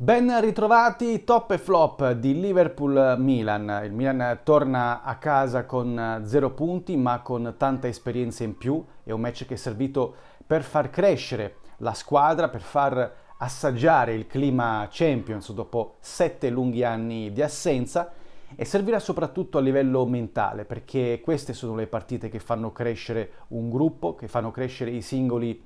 Ben ritrovati top e flop di Liverpool-Milan. Il Milan torna a casa con zero punti ma con tanta esperienza in più. È un match che è servito per far crescere la squadra, per far assaggiare il clima Champions dopo sette lunghi anni di assenza e servirà soprattutto a livello mentale perché queste sono le partite che fanno crescere un gruppo, che fanno crescere i singoli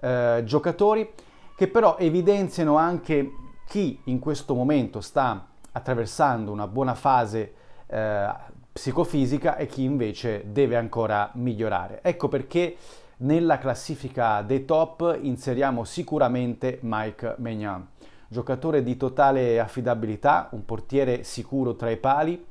eh, giocatori, che però evidenziano anche chi in questo momento sta attraversando una buona fase eh, psicofisica e chi invece deve ancora migliorare. Ecco perché nella classifica dei top inseriamo sicuramente Mike Maignan, giocatore di totale affidabilità, un portiere sicuro tra i pali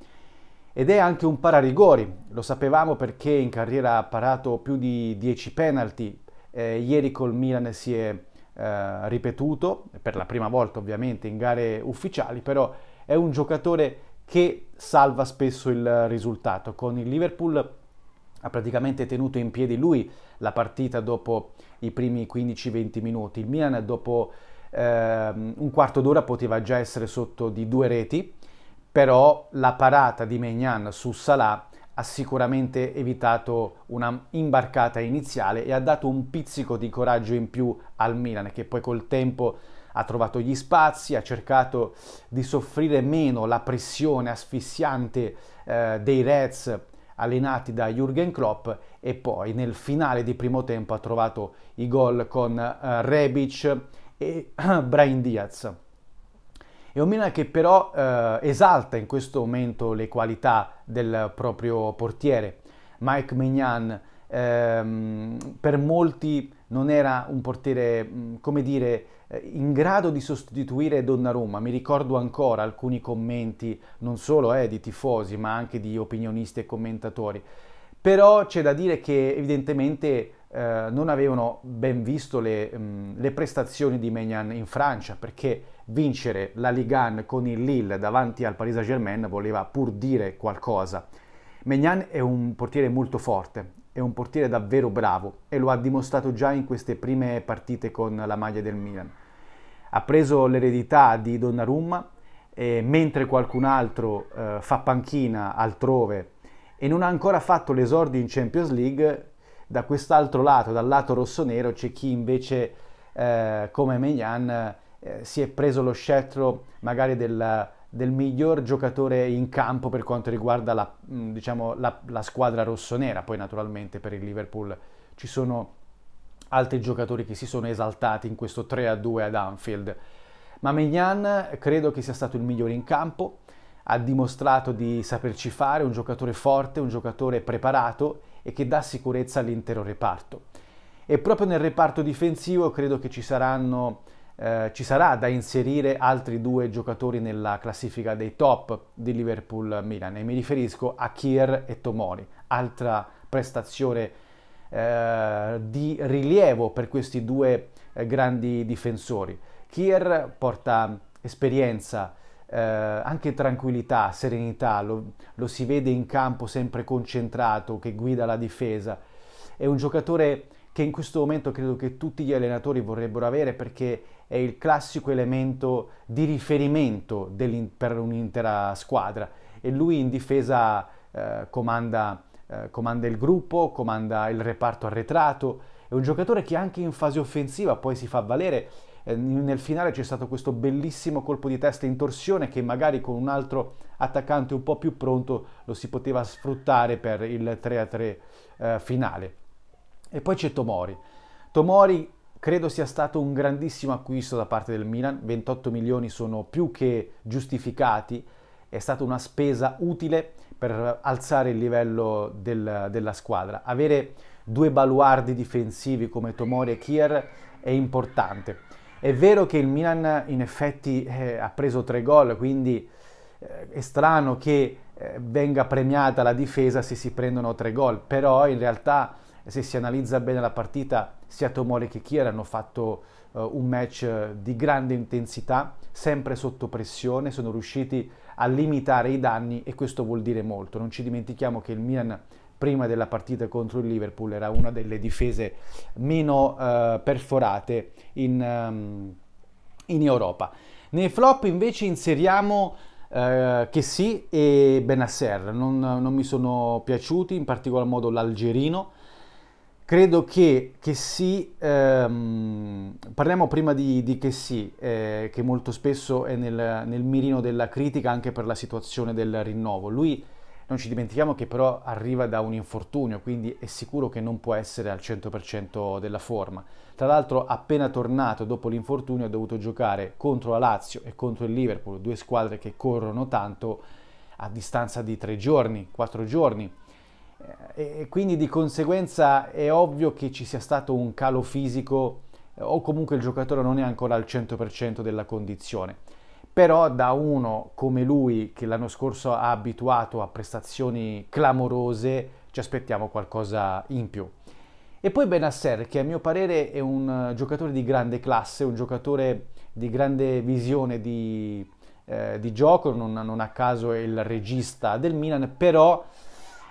ed è anche un pararigori, lo sapevamo perché in carriera ha parato più di 10 penalty, eh, ieri col Milan si è eh, ripetuto, per la prima volta ovviamente in gare ufficiali, però è un giocatore che salva spesso il risultato. Con il Liverpool ha praticamente tenuto in piedi lui la partita dopo i primi 15-20 minuti. Il Milan dopo eh, un quarto d'ora poteva già essere sotto di due reti, però la parata di Maignan su Salah ha sicuramente evitato una imbarcata iniziale e ha dato un pizzico di coraggio in più al Milan che poi col tempo ha trovato gli spazi, ha cercato di soffrire meno la pressione asfissiante eh, dei Reds allenati da Jürgen Klopp e poi nel finale di primo tempo ha trovato i gol con eh, Rebic e Brian Diaz. È un Milan che però eh, esalta in questo momento le qualità del proprio portiere. Mike Mignan ehm, per molti non era un portiere, mm, come dire, eh, in grado di sostituire Donnarumma. Mi ricordo ancora alcuni commenti, non solo eh, di tifosi, ma anche di opinionisti e commentatori. Però c'è da dire che evidentemente eh, non avevano ben visto le, mh, mm, le prestazioni di Megnan in Francia, perché vincere la Ligue 1 con il Lille davanti al Paris Saint-Germain voleva pur dire qualcosa. Megnan è un portiere molto forte, è un portiere davvero bravo e lo ha dimostrato già in queste prime partite con la maglia del Milan. Ha preso l'eredità di Donnarumma e mentre qualcun altro eh, fa panchina altrove e non ha ancora fatto l'esordio in Champions League, da quest'altro lato, dal lato rossonero, c'è chi invece eh, come Mignan eh, si è preso lo scettro magari del, del, miglior giocatore in campo per quanto riguarda la, mm, diciamo, la, la squadra rossonera, poi naturalmente per il Liverpool ci sono altri giocatori che si sono esaltati in questo 3-2 ad Anfield. Ma Mignan credo che sia stato il migliore in campo, ha dimostrato di saperci fare, un giocatore forte, un giocatore preparato e che dà sicurezza all'intero reparto. E proprio nel reparto difensivo credo che ci, saranno, eh, ci sarà da inserire altri due giocatori nella classifica dei top di Liverpool-Milan e mi riferisco a Kier e Tomori, altra prestazione eh, di rilievo per questi due eh, grandi difensori. Kier porta esperienza, eh, anche tranquillità, serenità, lo, lo, si vede in campo sempre concentrato, che guida la difesa. È un giocatore che in questo momento credo che tutti gli allenatori vorrebbero avere perché è il classico elemento di riferimento per un'intera squadra e lui in difesa eh, comanda, eh, comanda il gruppo, comanda il reparto arretrato, è un giocatore che anche in fase offensiva poi si fa valere eh, nel finale c'è stato questo bellissimo colpo di testa in torsione che magari con un altro attaccante un po' più pronto lo si poteva sfruttare per il 3-3 eh, finale. E poi c'è Tomori. Tomori credo sia stato un grandissimo acquisto da parte del Milan, 28 milioni sono più che giustificati, è stata una spesa utile per alzare il livello del, della squadra. Avere due baluardi difensivi come Tomori e Kier è importante. È vero che il Milan in effetti eh, ha preso tre gol, quindi eh, è strano che eh, venga premiata la difesa se si prendono tre gol, però in realtà se si analizza bene la partita, sia Tomori che Kier hanno fatto eh, un match di grande intensità, sempre sotto pressione, sono riusciti a limitare i danni e questo vuol dire molto. Non ci dimentichiamo che il Milan prima della partita contro il Liverpool era una delle difese meno eh, perforate in, um, in, Europa. Nei flop invece inseriamo eh, Chessy e Benasser, non, non mi sono piaciuti, in particolar modo l'algerino. Credo che, che sì, ehm, parliamo prima di, di che sì, eh, che molto spesso è nel, nel mirino della critica anche per la situazione del rinnovo. Lui non ci dimentichiamo che però arriva da un infortunio, quindi è sicuro che non può essere al 100% della forma. Tra l'altro appena tornato dopo l'infortunio ha dovuto giocare contro la Lazio e contro il Liverpool, due squadre che corrono tanto a distanza di tre giorni, quattro giorni. Eh, e quindi di conseguenza è ovvio che ci sia stato un calo fisico eh, o comunque il giocatore non è ancora al 100% della condizione però da uno come lui che l'anno scorso ha abituato a prestazioni clamorose ci aspettiamo qualcosa in più. E poi Benasser che a mio parere è un eh, giocatore di grande classe, un giocatore di grande visione di, eh, di gioco, non, non, a caso è il regista del Milan, però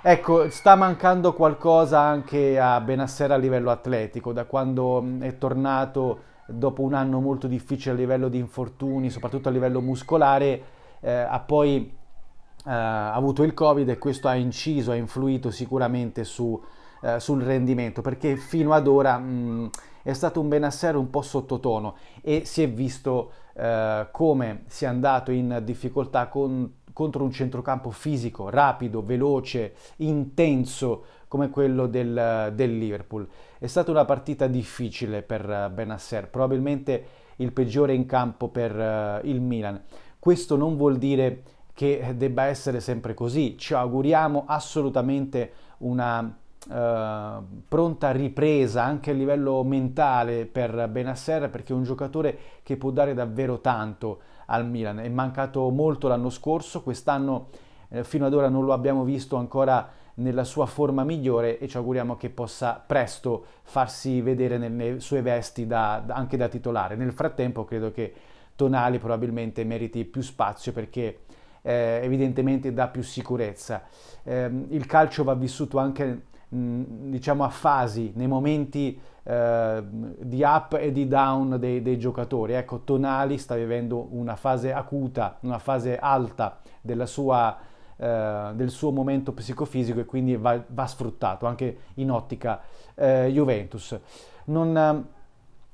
ecco, sta mancando qualcosa anche a Benasser a livello atletico, da quando mm, è tornato dopo un anno molto difficile a livello di infortuni, soprattutto a livello muscolare, eh, ha poi eh, avuto il Covid e questo ha inciso, ha influito sicuramente su, eh, sul rendimento, perché fino ad ora mh, mm, è stato un Benassero un po' sottotono e si è visto eh, come si è andato in difficoltà con contro un centrocampo fisico, rapido, veloce, intenso come quello del, del Liverpool. È stata una partita difficile per eh, Benasser, probabilmente il peggiore in campo per eh, il Milan. Questo non vuol dire che debba essere sempre così, ci auguriamo assolutamente una Uh, pronta ripresa anche a livello mentale per Benasser perché è un giocatore che può dare davvero tanto al Milan. È mancato molto l'anno scorso, quest'anno eh, fino ad ora non lo abbiamo visto ancora nella sua forma migliore e ci auguriamo che possa presto farsi vedere nelle sue vesti da, anche da titolare. Nel frattempo credo che Tonali probabilmente meriti più spazio perché eh, evidentemente dà più sicurezza. Eh, il calcio va vissuto anche mh, diciamo a fasi, nei momenti Ehm, di up e di down dei, dei, giocatori. Ecco, Tonali sta vivendo una fase acuta, una fase alta sua, eh, del suo momento psicofisico e quindi va, va sfruttato anche in ottica eh, Juventus. Non, ehm,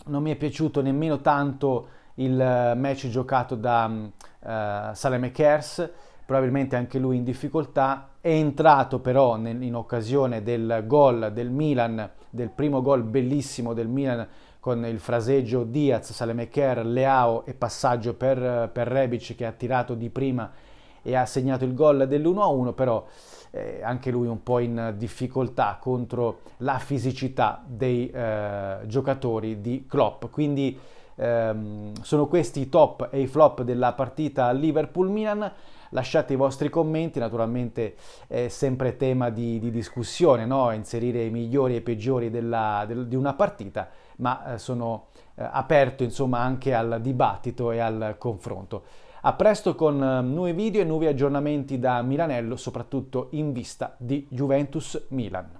non, mi è piaciuto nemmeno tanto il match giocato da ehm, eh, Salem Kers probabilmente anche lui in difficoltà, è entrato però nel, in occasione del gol del Milan, del primo gol bellissimo del Milan con il fraseggio Diaz, Salemeker, Leao e passaggio per, per Rebic che ha tirato di prima e ha segnato il gol dell'1-1, però eh, anche lui un po' in difficoltà contro la fisicità dei eh, giocatori di Klopp. Quindi ehm, sono questi i top e i flop della partita Liverpool-Milan. Lasciate i vostri commenti, naturalmente è sempre tema di, di discussione, no? inserire i migliori e i peggiori della, del, di una partita, ma eh, sono eh, aperto insomma anche al dibattito e al confronto. A presto con eh, nuovi video e nuovi aggiornamenti da Milanello, soprattutto in vista di Juventus Milan.